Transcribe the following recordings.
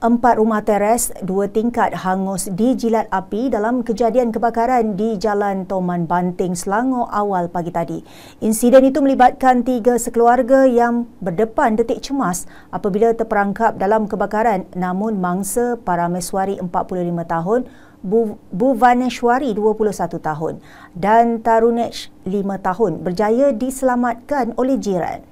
Empat rumah teres dua tingkat hangus dijilat api dalam kejadian kebakaran di Jalan Toman Banting Selangor awal pagi tadi. Insiden itu melibatkan tiga sekeluarga yang berdepan detik cemas apabila terperangkap dalam kebakaran namun mangsa Parameswari 45 tahun, Bu Vaneshwari 21 tahun dan Tarunesh 5 tahun berjaya diselamatkan oleh jiran.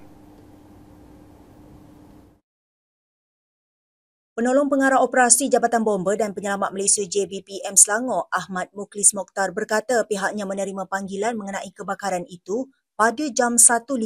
Penolong Pengarah Operasi Jabatan Bomba dan Penyelamat Malaysia JBPM Selangor Ahmad Muklis Mokhtar berkata pihaknya menerima panggilan mengenai kebakaran itu pada jam 1.15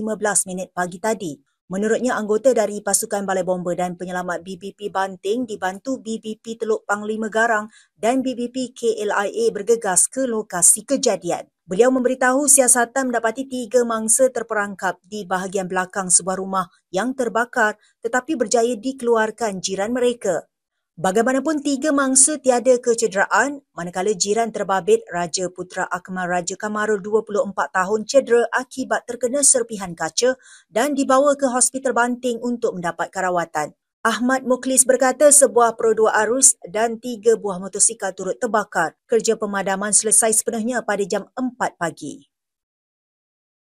minit pagi tadi. Menurutnya anggota dari Pasukan Balai Bomba dan Penyelamat BBP Banting dibantu BBP Teluk Panglima Garang dan BBP KLIA bergegas ke lokasi kejadian. Beliau memberitahu siasatan mendapati tiga mangsa terperangkap di bahagian belakang sebuah rumah yang terbakar tetapi berjaya dikeluarkan jiran mereka. Bagaimanapun tiga mangsa tiada kecederaan, manakala jiran terbabit Raja Putra Akmal Raja Kamarul 24 tahun cedera akibat terkena serpihan kaca dan dibawa ke hospital banting untuk mendapatkan rawatan. Ahmad Muklis berkata sebuah perodua arus dan tiga buah motosikal turut terbakar. Kerja pemadaman selesai sepenuhnya pada jam 4 pagi.